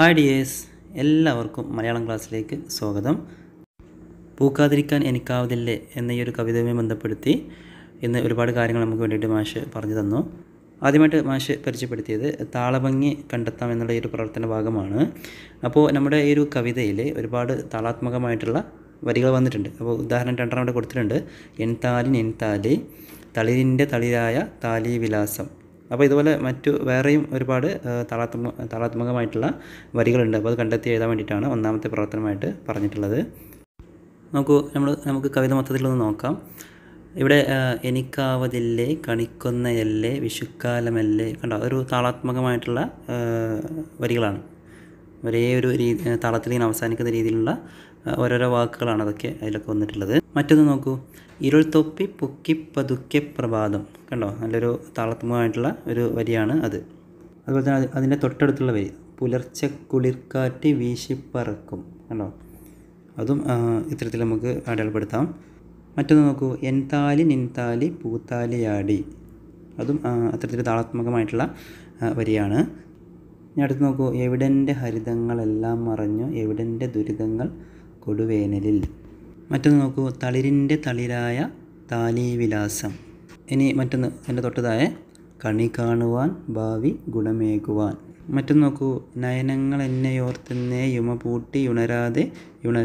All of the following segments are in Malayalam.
ഹായ് ഡിയേഴ്സ് എല്ലാവർക്കും മലയാളം ക്ലാസ്സിലേക്ക് സ്വാഗതം പൂക്കാതിരിക്കാൻ എനിക്കാവതില്ലേ എന്ന ഈ ഒരു കവിതയുമായി ബന്ധപ്പെടുത്തി ഇന്ന് ഒരുപാട് കാര്യങ്ങൾ നമുക്ക് വേണ്ടിയിട്ട് മാഷ് പറഞ്ഞു തന്നു ആദ്യമായിട്ട് മാഷ് പരിചയപ്പെടുത്തിയത് താളഭംഗി കണ്ടെത്താം എന്നുള്ള ഈ ഒരു പ്രവർത്തന ഭാഗമാണ് അപ്പോൾ നമ്മുടെ ഈ ഒരു കവിതയിൽ ഒരുപാട് താളാത്മകമായിട്ടുള്ള വരികൾ വന്നിട്ടുണ്ട് അപ്പോൾ ഉദാഹരണം രണ്ടെണ്ണം ഇവിടെ കൊടുത്തിട്ടുണ്ട് എൻ താലിൻ എൻ താലി തളിരിൻ്റെ തളിരായ താലി വിലാസം അപ്പോൾ ഇതുപോലെ മറ്റു വേറെയും ഒരുപാട് താളാത്മ താളാത്മകമായിട്ടുള്ള വരികളുണ്ട് അപ്പോൾ അത് കണ്ടെത്തി എഴുതാൻ വേണ്ടിയിട്ടാണ് ഒന്നാമത്തെ പ്രവർത്തനമായിട്ട് പറഞ്ഞിട്ടുള്ളത് നമുക്ക് നമ്മൾ നമുക്ക് കവിത മൊത്തത്തിലൊന്ന് നോക്കാം ഇവിടെ എനിക്കാവതില്ലേ കണിക്കൊന്നയല്ലേ വിഷുക്കാലമല്ലേ കണ്ടോ ഒരു താളാത്മകമായിട്ടുള്ള വരികളാണ് ഒരേ ഒരു രീതി താളത്തിൽ ഇങ്ങനെ അവസാനിക്കുന്ന രീതിയിലുള്ള ഓരോരോ വാക്കുകളാണ് അതൊക്കെ അതിലൊക്കെ വന്നിട്ടുള്ളത് മറ്റൊന്ന് നോക്കൂ ഇരുൾ തൊപ്പി പൊക്കി പതുക്കെ പ്രഭാതം കണ്ടോ നല്ലൊരു താളത്മകമായിട്ടുള്ള ഒരു വരിയാണ് അത് അതുപോലെ തന്നെ അതിൻ്റെ തൊട്ടടുത്തുള്ള വരി പുലർച്ചെ കുളിർക്കാറ്റ് വീശിപ്പറക്കും കണ്ടോ അതും ഇത്തരത്തിൽ നമുക്ക് അടയാളപ്പെടുത്താം മറ്റൊന്ന് നോക്കൂ എൻ താലി നിൻതാലി പൂത്താലിയാടി അതും അത്തരത്തിൽ താളാത്മകമായിട്ടുള്ള വരിയാണ് ഞാൻ അടുത്ത് നോക്കൂ എവിടെൻ്റെ ഹരിതങ്ങളെല്ലാം മറഞ്ഞു എവിടെൻ്റെ ദുരിതങ്ങൾ കൊടുവേനലിൽ മറ്റൊന്ന് നോക്കൂ തളിരിൻ്റെ തളിരായ താലീവിലാസം ഇനി മറ്റൊന്ന് എൻ്റെ തൊട്ടതായ കണി കാണുവാൻ ഭാവി ഗുണമേകുവാൻ മറ്റൊന്ന് നോക്കൂ നയനങ്ങൾ എന്നെ ഓർത്തുന്നേ യുമ പൂട്ടി ഉണരാതെ ഉണ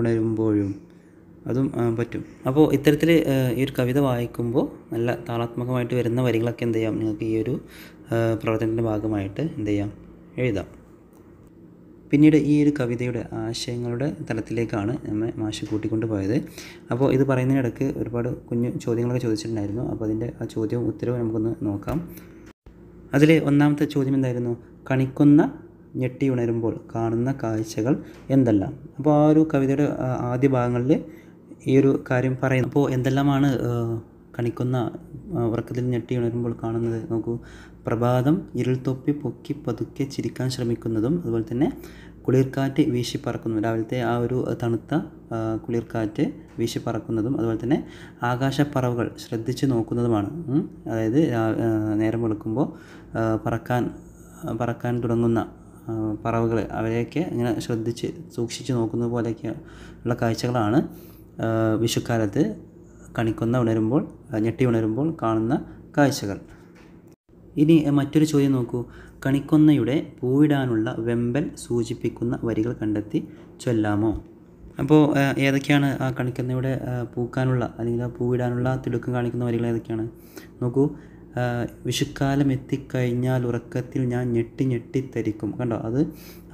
ഉണരുമ്പോഴും അതും പറ്റും അപ്പോൾ ഇത്തരത്തിൽ ഈ ഒരു കവിത വായിക്കുമ്പോൾ നല്ല താളാത്മകമായിട്ട് വരുന്ന വരികളൊക്കെ എന്ത് ചെയ്യാം നിങ്ങൾക്ക് ഈ ഒരു പ്രവർത്തനത്തിൻ്റെ ഭാഗമായിട്ട് എന്ത് ചെയ്യാം എഴുതാം പിന്നീട് ഈ ഒരു കവിതയുടെ ആശയങ്ങളുടെ തലത്തിലേക്കാണ് നമ്മെ മാഷി കൂട്ടിക്കൊണ്ട് പോയത് അപ്പോൾ ഇത് പറയുന്നതിനിടയ്ക്ക് ഒരുപാട് കുഞ്ഞു ചോദ്യങ്ങളൊക്കെ ചോദിച്ചിട്ടുണ്ടായിരുന്നു അപ്പോൾ അതിൻ്റെ ആ ചോദ്യവും ഉത്തരവും നമുക്കൊന്ന് നോക്കാം അതിലെ ഒന്നാമത്തെ ചോദ്യം എന്തായിരുന്നു കണിക്കുന്ന ഞെട്ടി ഉണരുമ്പോൾ കാണുന്ന കാഴ്ചകൾ എന്തെല്ലാം അപ്പോൾ ആ ഒരു കവിതയുടെ ആദ്യ ഭാഗങ്ങളിൽ ഈ ഒരു കാര്യം പറയുന്നു അപ്പോൾ എന്തെല്ലാമാണ് കണിക്കുന്ന ഉറക്കത്തിൽ ഞെട്ടി ഉണരുമ്പോൾ കാണുന്നത് നോക്കൂ പ്രഭാതം ഇരുൾത്തൊപ്പി തൊപ്പി പൊക്കി പതുക്കെ ചിരിക്കാൻ ശ്രമിക്കുന്നതും അതുപോലെ തന്നെ കുളിർക്കാറ്റ് വീശിപ്പറക്കുന്നു രാവിലത്തെ ആ ഒരു തണുത്ത കുളിർക്കാറ്റ് വീശിപ്പറക്കുന്നതും അതുപോലെ തന്നെ ആകാശപ്പറവുകൾ ശ്രദ്ധിച്ച് നോക്കുന്നതുമാണ് അതായത് നേരം വെളുക്കുമ്പോൾ പറക്കാൻ പറക്കാൻ തുടങ്ങുന്ന പറവുകൾ അവരെയൊക്കെ ഇങ്ങനെ ശ്രദ്ധിച്ച് സൂക്ഷിച്ച് നോക്കുന്നത് പോലെയൊക്കെ ഉള്ള കാഴ്ചകളാണ് വിഷുക്കാലത്ത് കണിക്കുന്ന ഉണരുമ്പോൾ ഞെട്ടി ഉണരുമ്പോൾ കാണുന്ന കാഴ്ചകൾ ഇനി മറ്റൊരു ചോദ്യം നോക്കൂ കണിക്കൊന്നയുടെ പൂവിടാനുള്ള വെമ്പൽ സൂചിപ്പിക്കുന്ന വരികൾ കണ്ടെത്തി ചൊല്ലാമോ അപ്പോൾ ഏതൊക്കെയാണ് ആ കണിക്കൊന്നയുടെ പൂക്കാനുള്ള അല്ലെങ്കിൽ ആ പൂവിടാനുള്ള തിടുക്കം കാണിക്കുന്ന വരികൾ ഏതൊക്കെയാണ് നോക്കൂ വിഷുക്കാലം എത്തിക്കഴിഞ്ഞാൽ ഉറക്കത്തിൽ ഞാൻ ഞെട്ടി ഞെട്ടിത്തരിക്കും കണ്ടോ അത്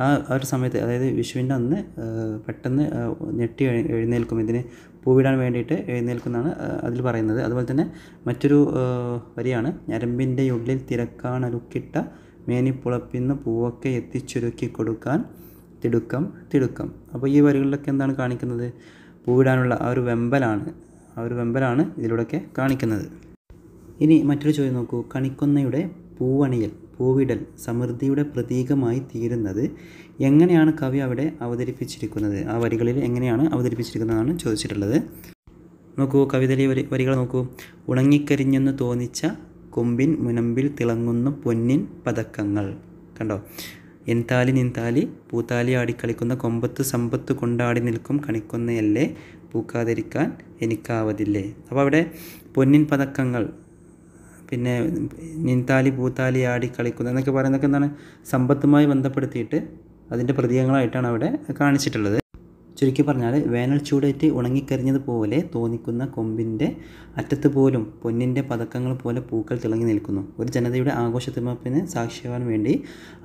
ആ ഒരു സമയത്ത് അതായത് വിഷുവിൻ്റെ അന്ന് പെട്ടെന്ന് ഞെട്ടി എഴുന്നേൽക്കും ഇതിന് പൂവിടാൻ വേണ്ടിയിട്ട് എഴുന്നേൽക്കുന്നതാണ് അതിൽ പറയുന്നത് അതുപോലെ തന്നെ മറ്റൊരു വരിയാണ് ഞരമ്പിൻ്റെ ഉള്ളിൽ തിരക്കാണലുക്കിട്ട മേനിപ്പുളപ്പിന്ന് പൂവൊക്കെ എത്തിച്ചുരുക്കി കൊടുക്കാൻ തിടുക്കം തിടുക്കം അപ്പോൾ ഈ വരികളിലൊക്കെ എന്താണ് കാണിക്കുന്നത് പൂവിടാനുള്ള ആ ഒരു വെമ്പലാണ് ആ ഒരു വെമ്പലാണ് ഇതിലൂടെയൊക്കെ കാണിക്കുന്നത് ഇനി മറ്റൊരു ചോദ്യം നോക്കൂ കണിക്കൊന്നയുടെ പൂവണിയൽ പൂവിടൽ സമൃദ്ധിയുടെ പ്രതീകമായി തീരുന്നത് എങ്ങനെയാണ് കവി അവിടെ അവതരിപ്പിച്ചിരിക്കുന്നത് ആ വരികളിൽ എങ്ങനെയാണ് അവതരിപ്പിച്ചിരിക്കുന്നതാണ് ചോദിച്ചിട്ടുള്ളത് നോക്കൂ കവിതയിലെ വരി വരികൾ നോക്കൂ ഉണങ്ങിക്കരിഞ്ഞെന്ന് തോന്നിച്ച കൊമ്പിൻ മുനമ്പിൽ തിളങ്ങുന്ന പൊന്നിൻ പതക്കങ്ങൾ കണ്ടോ എൻതാലി നിൻതാലി പൂത്താലി ആടിക്കളിക്കുന്ന കൊമ്പത്ത് സമ്പത്ത് കൊണ്ടാടി നിൽക്കും കണിക്കുന്നയല്ലേ പൂക്കാതിരിക്കാൻ എനിക്കാവതില്ലേ അപ്പോൾ അവിടെ പൊന്നിൻ പതക്കങ്ങൾ പിന്നെ നിൻതാലി പൂത്താലി കളിക്കുന്നത് എന്നൊക്കെ പറയുന്നതൊക്കെ എന്താണ് സമ്പത്തുമായി ബന്ധപ്പെടുത്തിയിട്ട് അതിൻ്റെ പ്രതീകങ്ങളായിട്ടാണ് അവിടെ കാണിച്ചിട്ടുള്ളത് ചുരുക്കി പറഞ്ഞാൽ വേനൽ ചൂടേറ്റ് ഉണങ്ങിക്കരിഞ്ഞതുപോലെ തോന്നിക്കുന്ന കൊമ്പിൻ്റെ അറ്റത്ത് പോലും പൊന്നിൻ്റെ പതക്കങ്ങൾ പോലെ പൂക്കൾ തിളങ്ങി നിൽക്കുന്നു ഒരു ജനതയുടെ ആഘോഷത്തിമപ്പിന് സാക്ഷ്യവാൻ വേണ്ടി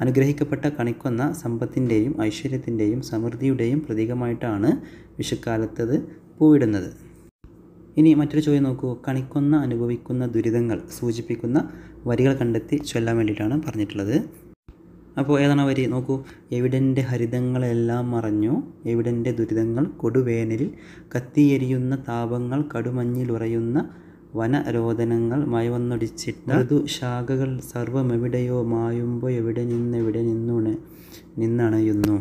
അനുഗ്രഹിക്കപ്പെട്ട കണിക്കൊന്ന സമ്പത്തിൻ്റെയും ഐശ്വര്യത്തിൻ്റെയും സമൃദ്ധിയുടെയും പ്രതീകമായിട്ടാണ് വിഷുക്കാലത്തത് പൂവിടുന്നത് ഇനി മറ്റൊരു ചോദ്യം നോക്കൂ കണിക്കൊന്ന അനുഭവിക്കുന്ന ദുരിതങ്ങൾ സൂചിപ്പിക്കുന്ന വരികൾ കണ്ടെത്തി ചൊല്ലാൻ വേണ്ടിയിട്ടാണ് പറഞ്ഞിട്ടുള്ളത് അപ്പോൾ ഏതാണ് വരി നോക്കൂ എവിടെൻ്റെ ഹരിതങ്ങളെല്ലാം മറഞ്ഞു എവിടെൻ്റെ ദുരിതങ്ങൾ കൊടുവേനലിൽ കത്തിയെരിയുന്ന താപങ്ങൾ കടുമഞ്ഞിലുറയുന്ന വനരോധനങ്ങൾ മയവന്നൊടിച്ചിട്ട് മൃദു ശാഖകൾ സർവമെവിടെയോ മായുമ്പോൾ എവിടെ നിന്ന് എവിടെ നിന്നുണ് നിന്നണയുന്നു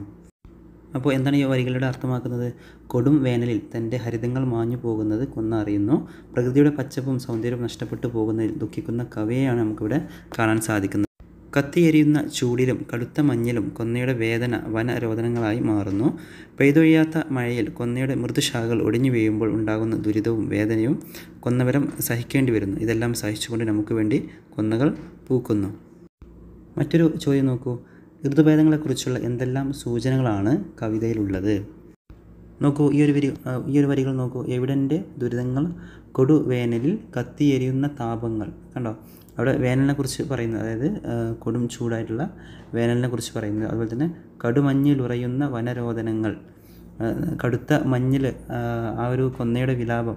അപ്പോൾ എന്താണ് ഈ വരികളുടെ അർത്ഥമാക്കുന്നത് കൊടും വേനലിൽ തൻ്റെ ഹരിതങ്ങൾ മാഞ്ഞു പോകുന്നത് കൊന്ന അറിയുന്നു പ്രകൃതിയുടെ പച്ചപ്പും സൗന്ദര്യവും നഷ്ടപ്പെട്ടു പോകുന്നതിൽ ദുഃഖിക്കുന്ന കവിയെയാണ് നമുക്കിവിടെ കാണാൻ സാധിക്കുന്നത് കത്തിയെരിയുന്ന ചൂടിലും കടുത്ത മഞ്ഞിലും കൊന്നയുടെ വേദന വനരോധനങ്ങളായി മാറുന്നു പെയ്തൊഴിയാത്ത മഴയിൽ കൊന്നയുടെ മൃദുശാഖകൾ ഒടിഞ്ഞു വീഴുമ്പോൾ ഉണ്ടാകുന്ന ദുരിതവും വേദനയും കൊന്നവരം സഹിക്കേണ്ടി വരുന്നു ഇതെല്ലാം സഹിച്ചുകൊണ്ട് നമുക്ക് വേണ്ടി കൊന്നകൾ പൂക്കുന്നു മറ്റൊരു ചോദ്യം നോക്കൂ ഋതുഭേദങ്ങളെക്കുറിച്ചുള്ള എന്തെല്ലാം സൂചനകളാണ് കവിതയിലുള്ളത് നോക്കൂ ഈ ഒരു വരി ഈ ഒരു വരികൾ നോക്കൂ എവിടെൻ്റെ ദുരിതങ്ങൾ കൊടുവേനലിൽ കത്തിയെരിയുന്ന താപങ്ങൾ കണ്ടോ അവിടെ കുറിച്ച് പറയുന്നത് അതായത് കൊടും ചൂടായിട്ടുള്ള കുറിച്ച് പറയുന്നത് അതുപോലെ തന്നെ ഉറയുന്ന വനരോധനങ്ങൾ കടുത്ത മഞ്ഞിൽ ആ ഒരു കൊന്നയുടെ വിലാപം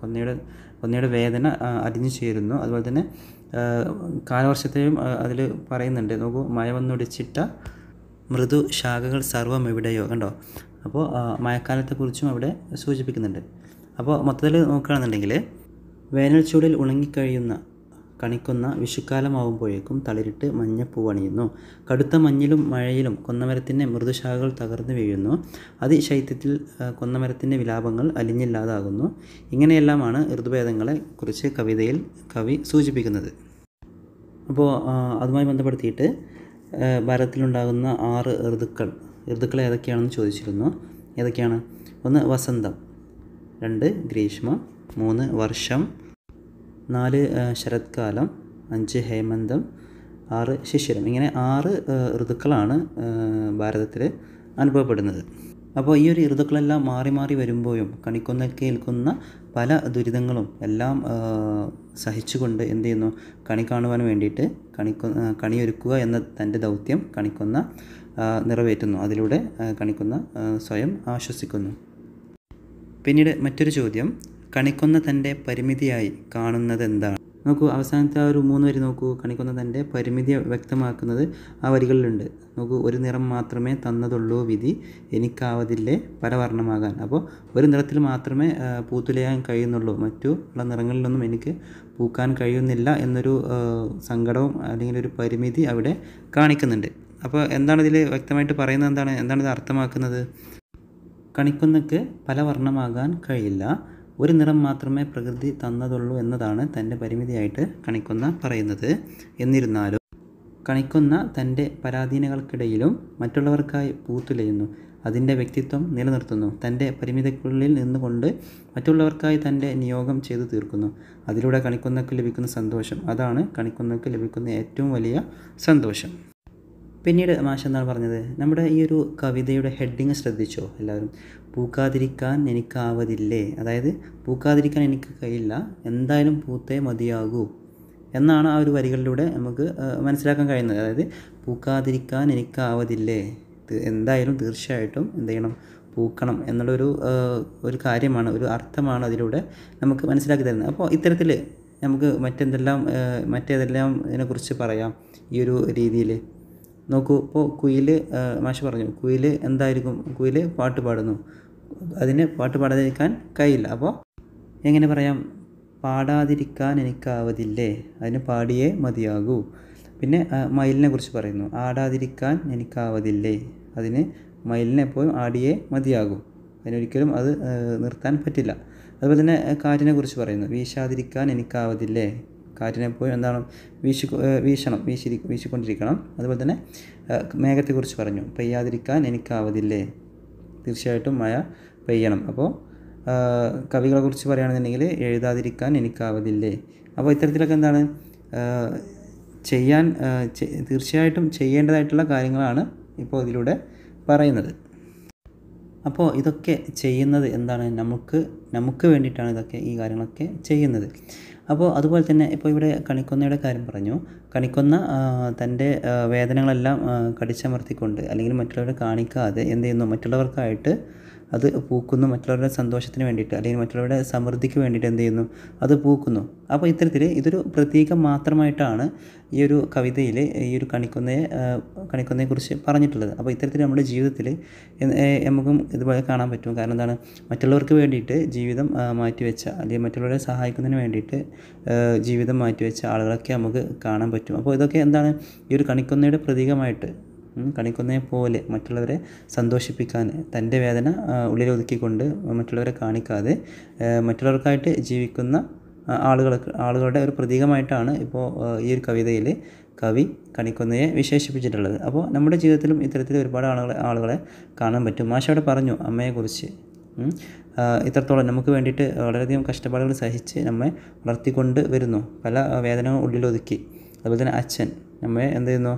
കൊന്നയുടെ കൊന്നയുടെ വേദന അരിഞ്ഞു ചേരുന്നു അതുപോലെ തന്നെ കാലവർഷത്തെയും അതിൽ പറയുന്നുണ്ട് നോക്കൂ മഴ വന്നൊടിച്ചിട്ട മൃദു ശാഖകൾ സർവം എവിടെയോ കണ്ടോ അപ്പോൾ മഴക്കാലത്തെക്കുറിച്ചും അവിടെ സൂചിപ്പിക്കുന്നുണ്ട് അപ്പോൾ മൊത്തത്തിൽ നോക്കുകയാണെന്നുണ്ടെങ്കിൽ വേനൽച്ചൂടിൽ ഉണങ്ങിക്കഴിയുന്ന കണിക്കുന്ന വിഷുക്കാലമാവുമ്പോഴേക്കും തളിരിട്ട് മഞ്ഞപ്പൂ അണിയുന്നു കടുത്ത മഞ്ഞിലും മഴയിലും കൊന്നമരത്തിൻ്റെ മൃദുശാഖകൾ തകർന്നു വീഴുന്നു അതിശൈത്യത്തിൽ കൊന്നമരത്തിൻ്റെ വിലാപങ്ങൾ അലിഞ്ഞില്ലാതാകുന്നു ഇങ്ങനെയെല്ലാമാണ് ഋതുഭേദങ്ങളെ കുറിച്ച് കവിതയിൽ കവി സൂചിപ്പിക്കുന്നത് അപ്പോൾ അതുമായി ബന്ധപ്പെടുത്തിയിട്ട് ഭാരതത്തിലുണ്ടാകുന്ന ആറ് ഋതുക്കൾ ഋതുക്കൾ ഏതൊക്കെയാണെന്ന് ചോദിച്ചിരുന്നു ഏതൊക്കെയാണ് ഒന്ന് വസന്തം രണ്ട് ഗ്രീഷ്മം മൂന്ന് വർഷം നാല് ശരത്കാലം അഞ്ച് ഹേമന്തം ആറ് ശിശിരം ഇങ്ങനെ ആറ് ഋതുക്കളാണ് ഭാരതത്തിൽ അനുഭവപ്പെടുന്നത് അപ്പോൾ ഈ ഒരു ഋതുക്കളെല്ലാം മാറി മാറി വരുമ്പോഴും കണിക്കൊന്നൽക്ക് ഏൽക്കുന്ന പല ദുരിതങ്ങളും എല്ലാം സഹിച്ചുകൊണ്ട് എന്ത് ചെയ്യുന്നു കണി കാണുവാൻ വേണ്ടിയിട്ട് കണിക്കൊ കണിയൊരുക്കുക എന്ന തൻ്റെ ദൗത്യം കണിക്കൊന്ന നിറവേറ്റുന്നു അതിലൂടെ കണിക്കുന്ന സ്വയം ആശ്വസിക്കുന്നു പിന്നീട് മറ്റൊരു ചോദ്യം കണിക്കൊന്ന തൻ്റെ പരിമിതിയായി എന്താണ് നോക്കൂ അവസാനത്തെ ആ ഒരു മൂന്ന് വരി നോക്കൂ കണിക്കൊന്ന തൻ്റെ പരിമിതി വ്യക്തമാക്കുന്നത് ആ വരികളിലുണ്ട് നോക്കൂ ഒരു നിറം മാത്രമേ തന്നതുള്ളൂ വിധി എനിക്കാവതില്ലേ വർണ്ണമാകാൻ അപ്പോൾ ഒരു നിറത്തിൽ മാത്രമേ പൂത്തുലയാൻ കഴിയുന്നുള്ളൂ മറ്റു ഉള്ള നിറങ്ങളിലൊന്നും എനിക്ക് പൂക്കാൻ കഴിയുന്നില്ല എന്നൊരു സങ്കടവും അല്ലെങ്കിൽ ഒരു പരിമിതി അവിടെ കാണിക്കുന്നുണ്ട് അപ്പോൾ എന്താണ് ഇതിൽ വ്യക്തമായിട്ട് പറയുന്നത് എന്താണ് എന്താണ് ഇത് അർത്ഥമാക്കുന്നത് കണിക്കുന്നക്ക് പല വർണ്ണമാകാൻ കഴിയില്ല ഒരു നിറം മാത്രമേ പ്രകൃതി തന്നതുള്ളൂ എന്നതാണ് തൻ്റെ പരിമിതിയായിട്ട് കണിക്കൊന്ന പറയുന്നത് എന്നിരുന്നാലും കണിക്കൊന്ന തൻ്റെ പരാധീനകൾക്കിടയിലും മറ്റുള്ളവർക്കായി പൂത്തുലയുന്നു അതിൻ്റെ വ്യക്തിത്വം നിലനിർത്തുന്നു തൻ്റെ പരിമിതിക്കുള്ളിൽ നിന്നുകൊണ്ട് മറ്റുള്ളവർക്കായി തൻ്റെ നിയോഗം ചെയ്തു തീർക്കുന്നു അതിലൂടെ കണിക്കുന്നക്ക് ലഭിക്കുന്ന സന്തോഷം അതാണ് കണിക്കുന്നക്ക് ലഭിക്കുന്ന ഏറ്റവും വലിയ സന്തോഷം പിന്നീട് മാഷെന്നാണ് പറഞ്ഞത് നമ്മുടെ ഈ ഒരു കവിതയുടെ ഹെഡിങ് ശ്രദ്ധിച്ചോ എല്ലാവരും പൂക്കാതിരിക്കാൻ എനിക്കാവതില്ലേ അതായത് പൂക്കാതിരിക്കാൻ എനിക്ക് കഴിയില്ല എന്തായാലും പൂത്തേ മതിയാകൂ എന്നാണ് ആ ഒരു വരികളിലൂടെ നമുക്ക് മനസ്സിലാക്കാൻ കഴിയുന്നത് അതായത് പൂക്കാതിരിക്കാൻ എനിക്കാവതില്ലേ എന്തായാലും തീർച്ചയായിട്ടും എന്ത് ചെയ്യണം പൂക്കണം എന്നുള്ളൊരു ഒരു കാര്യമാണ് ഒരു അർത്ഥമാണ് അതിലൂടെ നമുക്ക് മനസ്സിലാക്കി തരുന്നത് അപ്പോൾ ഇത്തരത്തിൽ നമുക്ക് മറ്റെന്തെല്ലാം മറ്റേതെല്ലാം ഇതിനെക്കുറിച്ച് പറയാം ഈ ഒരു രീതിയിൽ നോക്കൂ ഇപ്പോൾ കുയിൽ മാഷ് പറഞ്ഞു കുയിൽ എന്തായിരിക്കും കുയിൽ പാട്ട് പാടുന്നു അതിന് പാട്ട് പാടാതിരിക്കാൻ കഴിയില്ല അപ്പോൾ എങ്ങനെ പറയാം പാടാതിരിക്കാൻ എനിക്കാവതില്ലേ അതിന് പാടിയേ മതിയാകൂ പിന്നെ മയിലിനെ കുറിച്ച് പറയുന്നു ആടാതിരിക്കാൻ എനിക്കാവതില്ലേ അതിന് മയിലിനെ എപ്പോഴും ആടിയേ മതിയാകൂ അതിനൊരിക്കലും അത് നിർത്താൻ പറ്റില്ല അതുപോലെ തന്നെ കാറ്റിനെ കുറിച്ച് പറയുന്നു വീശാതിരിക്കാൻ എനിക്കാവതില്ലേ കാറ്റിനെ പോയി എന്താണ് വീശി വീശണം വീശി വീശിക്കൊണ്ടിരിക്കണം അതുപോലെ തന്നെ മേഘത്തെക്കുറിച്ച് പറഞ്ഞു പെയ്യാതിരിക്കാൻ എനിക്കാവതില്ലേ തീർച്ചയായിട്ടും മഴ പെയ്യണം അപ്പോൾ കവികളെക്കുറിച്ച് പറയുകയാണെന്നുണ്ടെങ്കിൽ എഴുതാതിരിക്കാൻ എനിക്കാവതില്ലേ അപ്പോൾ ഇത്തരത്തിലൊക്കെ എന്താണ് ചെയ്യാൻ തീർച്ചയായിട്ടും ചെയ്യേണ്ടതായിട്ടുള്ള കാര്യങ്ങളാണ് ഇപ്പോൾ ഇതിലൂടെ പറയുന്നത് അപ്പോൾ ഇതൊക്കെ ചെയ്യുന്നത് എന്താണ് നമുക്ക് നമുക്ക് വേണ്ടിയിട്ടാണ് ഇതൊക്കെ ഈ കാര്യങ്ങളൊക്കെ ചെയ്യുന്നത് അപ്പോൾ അതുപോലെ തന്നെ ഇപ്പോൾ ഇവിടെ കണിക്കൊന്നയുടെ കാര്യം പറഞ്ഞു കണിക്കൊന്ന തൻ്റെ വേദനകളെല്ലാം കടിച്ചമർത്തിക്കൊണ്ട് അല്ലെങ്കിൽ മറ്റുള്ളവരെ കാണിക്കാതെ എന്ത് ചെയ്യുന്നു മറ്റുള്ളവർക്കായിട്ട് അത് പൂക്കുന്നു മറ്റുള്ളവരുടെ സന്തോഷത്തിന് വേണ്ടിയിട്ട് അല്ലെങ്കിൽ മറ്റുള്ളവരുടെ സമൃദ്ധിക്ക് വേണ്ടിയിട്ട് എന്ത് ചെയ്യുന്നു അത് പൂക്കുന്നു അപ്പോൾ ഇത്തരത്തിൽ ഇതൊരു പ്രതീകം മാത്രമായിട്ടാണ് ഈ ഒരു കവിതയിൽ ഈ ഒരു കണിക്കൊന്നയെ കുറിച്ച് പറഞ്ഞിട്ടുള്ളത് അപ്പോൾ ഇത്തരത്തിൽ നമ്മുടെ ജീവിതത്തിൽ നമുക്കും ഇതുപോലെ കാണാൻ പറ്റും കാരണം എന്താണ് മറ്റുള്ളവർക്ക് വേണ്ടിയിട്ട് ജീവിതം മാറ്റിവെച്ച അല്ലെങ്കിൽ മറ്റുള്ളവരെ സഹായിക്കുന്നതിന് വേണ്ടിയിട്ട് ജീവിതം മാറ്റിവെച്ച ആളുകളൊക്കെ നമുക്ക് കാണാൻ പറ്റും അപ്പോൾ ഇതൊക്കെ എന്താണ് ഈ ഒരു കണിക്കുന്നയുടെ പ്രതീകമായിട്ട് കാണിക്കുന്നേ പോലെ മറ്റുള്ളവരെ സന്തോഷിപ്പിക്കാൻ തൻ്റെ വേദന ഉള്ളിലൊതുക്കിക്കൊണ്ട് മറ്റുള്ളവരെ കാണിക്കാതെ മറ്റുള്ളവർക്കായിട്ട് ജീവിക്കുന്ന ആളുകളൊക്കെ ആളുകളുടെ ഒരു പ്രതീകമായിട്ടാണ് ഇപ്പോൾ ഈ ഒരു കവിതയിൽ കവി കണിക്കൊന്നയെ വിശേഷിപ്പിച്ചിട്ടുള്ളത് അപ്പോൾ നമ്മുടെ ജീവിതത്തിലും ഇത്തരത്തിൽ ഒരുപാട് ആളുകളെ ആളുകളെ കാണാൻ പറ്റും മാഷ അവിടെ പറഞ്ഞു അമ്മയെക്കുറിച്ച് ഇത്രത്തോളം നമുക്ക് വേണ്ടിയിട്ട് വളരെയധികം കഷ്ടപ്പാടുകൾ സഹിച്ച് നമ്മെ വളർത്തിക്കൊണ്ട് വരുന്നു പല വേദനകൾ ഉള്ളിലൊതുക്കി അതുപോലെ തന്നെ അച്ഛൻ നമ്മെ എന്ത് ചെയ്യുന്നു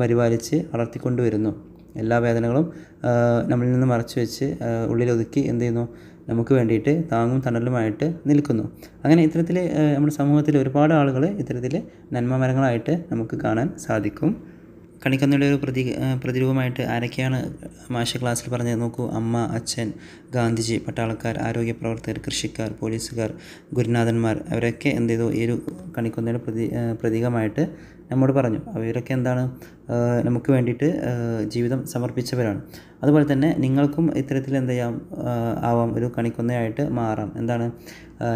പരിപാലിച്ച് വളർത്തിക്കൊണ്ട് വരുന്നു എല്ലാ വേദനകളും നമ്മളിൽ നിന്ന് മറച്ചു വെച്ച് ഉള്ളിലൊതുക്കി എന്ത് ചെയ്യുന്നു നമുക്ക് വേണ്ടിയിട്ട് താങ്ങും തണലുമായിട്ട് നിൽക്കുന്നു അങ്ങനെ ഇത്തരത്തിൽ നമ്മുടെ സമൂഹത്തിൽ ഒരുപാട് ആളുകൾ ഇത്തരത്തിൽ നന്മമരങ്ങളായിട്ട് നമുക്ക് കാണാൻ സാധിക്കും കണിക്കന്നയുടെ ഒരു പ്രതി പ്രതിരൂപമായിട്ട് ആരൊക്കെയാണ് മാഷ ക്ലാസ്സിൽ പറഞ്ഞത് നോക്കൂ അമ്മ അച്ഛൻ ഗാന്ധിജി പട്ടാളക്കാർ ആരോഗ്യ പ്രവർത്തകർ കൃഷിക്കാർ പോലീസുകാർ ഗുരുനാഥന്മാർ അവരൊക്കെ എന്ത് ചെയ്തു ഈ ഒരു കണിക്കൊന്നയുടെ പ്രതി പ്രതീകമായിട്ട് നമ്മോട് പറഞ്ഞു അവരൊക്കെ എന്താണ് നമുക്ക് വേണ്ടിയിട്ട് ജീവിതം സമർപ്പിച്ചവരാണ് അതുപോലെ തന്നെ നിങ്ങൾക്കും ഇത്തരത്തിൽ എന്ത് ചെയ്യാം ആവാം ഒരു കണിക്കൊന്നയായിട്ട് മാറാം എന്താണ്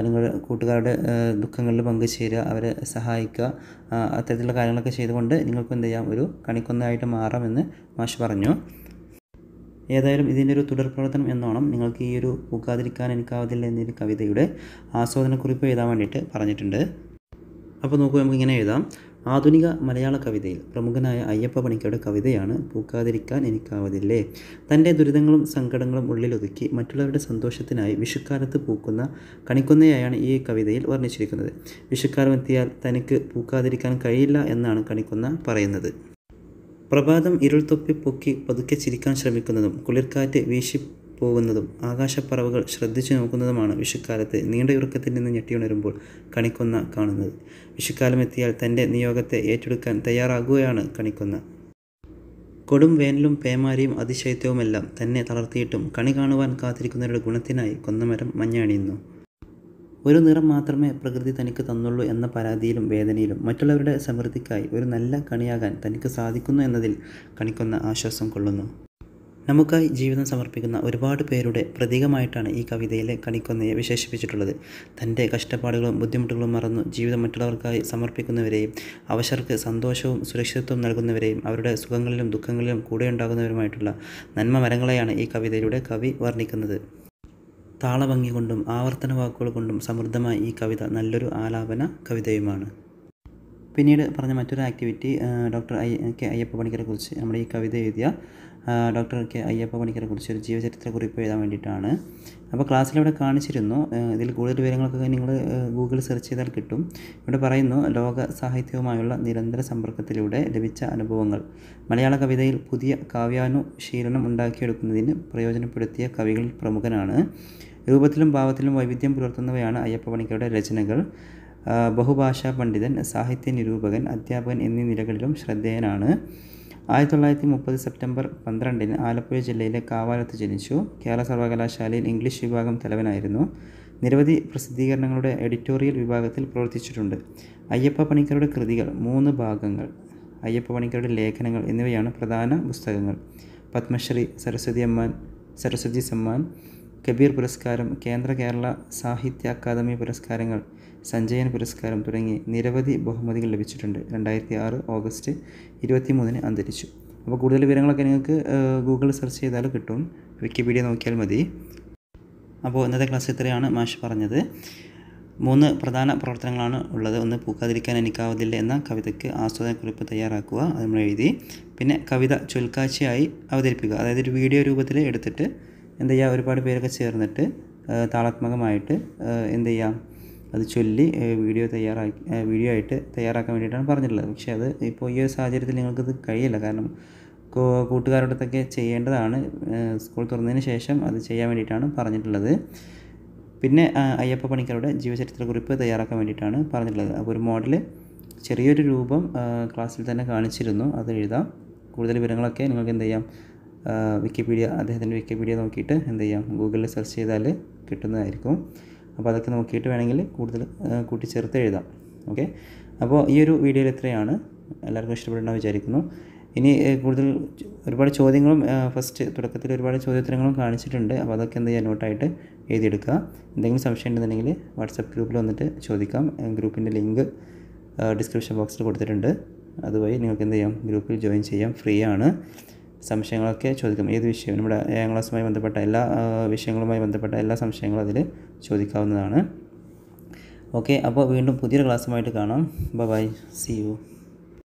നിങ്ങളുടെ കൂട്ടുകാരുടെ ദുഃഖങ്ങളിൽ പങ്കുചേരുക അവരെ സഹായിക്കുക അത്തരത്തിലുള്ള കാര്യങ്ങളൊക്കെ ചെയ്തുകൊണ്ട് നിങ്ങൾക്കും എന്ത് ചെയ്യാം ഒരു കണിക്കൊന്നയായിട്ട് എന്ന് മാഷ് പറഞ്ഞു ഏതായാലും ഇതിൻ്റെ ഒരു തുടർ പ്രവർത്തനം എന്നോണം നിങ്ങൾക്ക് ഈ ഒരു പൂക്കാതിരിക്കാൻ എനിക്കാവതില്ല എന്നൊരു കവിതയുടെ ആസ്വാദനക്കുറിപ്പ് എഴുതാൻ വേണ്ടിയിട്ട് പറഞ്ഞിട്ടുണ്ട് അപ്പോൾ നോക്കൂ ഇങ്ങനെ എഴുതാം ആധുനിക മലയാള കവിതയിൽ പ്രമുഖനായ അയ്യപ്പ പണിക്കയുടെ കവിതയാണ് പൂക്കാതിരിക്കാൻ എനിക്കാവതില്ലേ തൻ്റെ ദുരിതങ്ങളും സങ്കടങ്ങളും ഉള്ളിലൊതുക്കി മറ്റുള്ളവരുടെ സന്തോഷത്തിനായി വിഷുക്കാലത്ത് പൂക്കുന്ന കണിക്കൊന്നയാണ് ഈ കവിതയിൽ വർണ്ണിച്ചിരിക്കുന്നത് വിഷുക്കാലം എത്തിയാൽ തനിക്ക് പൂക്കാതിരിക്കാൻ കഴിയില്ല എന്നാണ് കണിക്കൊന്ന പറയുന്നത് പ്രഭാതം ഇരുൾത്തൊപ്പി പൊക്കി പതുക്കെ ചിരിക്കാൻ ശ്രമിക്കുന്നതും കുളിർക്കാറ്റ് വീശി പോകുന്നതും ആകാശപ്പറവുകൾ ശ്രദ്ധിച്ചു നോക്കുന്നതുമാണ് വിഷുക്കാലത്ത് നീണ്ടയുറക്കത്തിൽ നിന്ന് ഞെട്ടിയുണരുമ്പോൾ കണിക്കൊന്ന കാണുന്നത് വിഷുക്കാലം എത്തിയാൽ തൻ്റെ നിയോഗത്തെ ഏറ്റെടുക്കാൻ തയ്യാറാകുകയാണ് കണിക്കൊന്ന കൊടും വേനലും പേമാരിയും അതിശൈത്യവുമെല്ലാം തന്നെ തളർത്തിയിട്ടും കണി കാണുവാൻ കാത്തിരിക്കുന്നവരുടെ ഗുണത്തിനായി കൊന്നമരം മഞ്ഞണിയുന്നു ഒരു നിറം മാത്രമേ പ്രകൃതി തനിക്ക് തന്നുള്ളൂ എന്ന പരാതിയിലും വേദനയിലും മറ്റുള്ളവരുടെ സമൃദ്ധിക്കായി ഒരു നല്ല കണിയാകാൻ തനിക്ക് സാധിക്കുന്നു എന്നതിൽ കണിക്കൊന്ന ആശ്വാസം കൊള്ളുന്നു നമുക്കായി ജീവിതം സമർപ്പിക്കുന്ന ഒരുപാട് പേരുടെ പ്രതീകമായിട്ടാണ് ഈ കവിതയിലെ കണിക്കൊന്നയെ വിശേഷിപ്പിച്ചിട്ടുള്ളത് തൻ്റെ കഷ്ടപ്പാടുകളും ബുദ്ധിമുട്ടുകളും മറന്നു ജീവിതം മറ്റുള്ളവർക്കായി സമർപ്പിക്കുന്നവരെയും അവശർക്ക് സന്തോഷവും സുരക്ഷിതത്വവും നൽകുന്നവരെയും അവരുടെ സുഖങ്ങളിലും ദുഃഖങ്ങളിലും കൂടെയുണ്ടാകുന്നവരുമായിട്ടുള്ള നന്മ മരങ്ങളെയാണ് ഈ കവിതയിലൂടെ കവി വർണ്ണിക്കുന്നത് താളഭംഗി കൊണ്ടും ആവർത്തന വാക്കുകൾ കൊണ്ടും സമൃദ്ധമായ ഈ കവിത നല്ലൊരു ആലാപന കവിതയുമാണ് പിന്നീട് പറഞ്ഞ മറ്റൊരു activity doctor I K Ayyappa പണിക്കരെ കുറിച്ച് നമ്മുടെ ഈ കവിത എഴുതിയ ഡോക്ടർ കെ അയ്യപ്പ കുറിച്ച് ഒരു ജീവചരിത്ര കുറിപ്പ് എഴുതാൻ വേണ്ടിയിട്ടാണ് അപ്പോൾ ക്ലാസ്സിൽ ഇവിടെ കാണിച്ചിരുന്നു ഇതിൽ കൂടുതൽ വിവരങ്ങളൊക്കെ നിങ്ങൾ ഗൂഗിൾ സെർച്ച് ചെയ്താൽ കിട്ടും ഇവിടെ പറയുന്നു ലോക സാഹിത്യവുമായുള്ള നിരന്തര സമ്പർക്കത്തിലൂടെ ലഭിച്ച അനുഭവങ്ങൾ മലയാള കവിതയിൽ പുതിയ കാവ്യാനുശീലനം ഉണ്ടാക്കിയെടുക്കുന്നതിന് പ്രയോജനപ്പെടുത്തിയ കവികളിൽ പ്രമുഖനാണ് രൂപത്തിലും ഭാവത്തിലും വൈവിധ്യം പുലർത്തുന്നവയാണ് അയ്യപ്പ പണിക്കരുടെ രചനകൾ ബഹുഭാഷാ പണ്ഡിതൻ സാഹിത്യ നിരൂപകൻ അധ്യാപകൻ എന്നീ നിലകളിലും ശ്രദ്ധേയനാണ് ആയിരത്തി തൊള്ളായിരത്തി മുപ്പത് സെപ്റ്റംബർ പന്ത്രണ്ടിന് ആലപ്പുഴ ജില്ലയിലെ കാവാലത്ത് ജനിച്ചു കേരള സർവകലാശാലയിൽ ഇംഗ്ലീഷ് വിഭാഗം തലവനായിരുന്നു നിരവധി പ്രസിദ്ധീകരണങ്ങളുടെ എഡിറ്റോറിയൽ വിഭാഗത്തിൽ പ്രവർത്തിച്ചിട്ടുണ്ട് അയ്യപ്പ പണിക്കരുടെ കൃതികൾ മൂന്ന് ഭാഗങ്ങൾ അയ്യപ്പ പണിക്കരുടെ ലേഖനങ്ങൾ എന്നിവയാണ് പ്രധാന പുസ്തകങ്ങൾ പത്മശ്രീ സരസ്വതി അമ്മാൻ സരസ്വതി സമ്മാൻ കബീർ പുരസ്കാരം കേന്ദ്ര കേരള സാഹിത്യ അക്കാദമി പുരസ്കാരങ്ങൾ സഞ്ജയൻ പുരസ്കാരം തുടങ്ങി നിരവധി ബഹുമതികൾ ലഭിച്ചിട്ടുണ്ട് രണ്ടായിരത്തി ആറ് ഓഗസ്റ്റ് ഇരുപത്തി മൂന്നിന് അന്തരിച്ചു അപ്പോൾ കൂടുതൽ വിവരങ്ങളൊക്കെ നിങ്ങൾക്ക് ഗൂഗിൾ സെർച്ച് ചെയ്താൽ കിട്ടും വിക്കിപീഡിയ നോക്കിയാൽ മതി അപ്പോൾ ഇന്നത്തെ ക്ലാസ് ഇത്രയാണ് മാഷ് പറഞ്ഞത് മൂന്ന് പ്രധാന പ്രവർത്തനങ്ങളാണ് ഉള്ളത് ഒന്ന് പൂക്കാതിരിക്കാൻ എനിക്കാവതില്ല എന്ന കവിതയ്ക്ക് ആസ്വാദനക്കുറിപ്പ് തയ്യാറാക്കുക അത് നമ്മൾ എഴുതി പിന്നെ കവിത ചുൽക്കാഴ്ചയായി അവതരിപ്പിക്കുക അതായത് ഒരു വീഡിയോ രൂപത്തിൽ എടുത്തിട്ട് എന്ത് ചെയ്യുക ഒരുപാട് പേരൊക്കെ ചേർന്നിട്ട് താളാത്മകമായിട്ട് എന്ത് ചെയ്യാം അത് ചൊല്ലി വീഡിയോ തയ്യാറാക്കി വീഡിയോ ആയിട്ട് തയ്യാറാക്കാൻ വേണ്ടിയിട്ടാണ് പറഞ്ഞിട്ടുള്ളത് പക്ഷേ അത് ഇപ്പോൾ ഈ ഒരു സാഹചര്യത്തിൽ നിങ്ങൾക്കത് കഴിയില്ല കാരണം അടുത്തൊക്കെ ചെയ്യേണ്ടതാണ് സ്കൂൾ തുറന്നതിന് ശേഷം അത് ചെയ്യാൻ വേണ്ടിയിട്ടാണ് പറഞ്ഞിട്ടുള്ളത് പിന്നെ അയ്യപ്പ പണിക്കരുടെ ജീവചരിത്രക്കുറിപ്പ് തയ്യാറാക്കാൻ വേണ്ടിയിട്ടാണ് പറഞ്ഞിട്ടുള്ളത് അപ്പോൾ ഒരു മോഡൽ ചെറിയൊരു രൂപം ക്ലാസ്സിൽ തന്നെ കാണിച്ചിരുന്നു അത് എഴുതാം കൂടുതൽ വിവരങ്ങളൊക്കെ നിങ്ങൾക്ക് എന്ത് ചെയ്യാം വിക്കിപീഡിയ അദ്ദേഹത്തിൻ്റെ വിക്കിപീഡിയ നോക്കിയിട്ട് എന്ത് ചെയ്യാം ഗൂഗിളിൽ സെർച്ച് ചെയ്താൽ കിട്ടുന്നതായിരിക്കും അപ്പോൾ അതൊക്കെ നോക്കിയിട്ട് വേണമെങ്കിൽ കൂടുതൽ കൂട്ടിച്ചേർത്ത് എഴുതാം ഓക്കെ അപ്പോൾ ഈ ഒരു വീഡിയോയിൽ ഇത്രയാണ് എല്ലാവർക്കും ഇഷ്ടപ്പെടുന്ന വിചാരിക്കുന്നു ഇനി കൂടുതൽ ഒരുപാട് ചോദ്യങ്ങളും ഫസ്റ്റ് തുടക്കത്തിൽ ഒരുപാട് ചോദ്യോത്തരങ്ങളും കാണിച്ചിട്ടുണ്ട് അപ്പോൾ അതൊക്കെ എന്ത് ചെയ്യുക നോട്ടായിട്ട് എഴുതിയെടുക്കുക എന്തെങ്കിലും സംശയം ഉണ്ടെന്നുണ്ടെങ്കിൽ വാട്സപ്പ് ഗ്രൂപ്പിൽ വന്നിട്ട് ചോദിക്കാം ഗ്രൂപ്പിൻ്റെ ലിങ്ക് ഡിസ്ക്രിപ്ഷൻ ബോക്സിൽ കൊടുത്തിട്ടുണ്ട് അതുവഴി നിങ്ങൾക്ക് എന്ത് ചെയ്യാം ഗ്രൂപ്പിൽ ജോയിൻ ചെയ്യാം ഫ്രീ ആണ് സംശയങ്ങളൊക്കെ ചോദിക്കും ഏത് വിഷയവും നമ്മുടെ ഏഴാം ക്ലാസ്സുമായി ബന്ധപ്പെട്ട എല്ലാ വിഷയങ്ങളുമായി ബന്ധപ്പെട്ട എല്ലാ സംശയങ്ങളും അതിൽ ചോദിക്കാവുന്നതാണ് ഓക്കെ അപ്പോൾ വീണ്ടും പുതിയൊരു ക്ലാസ്സുമായിട്ട് കാണാം ബൈ സി യു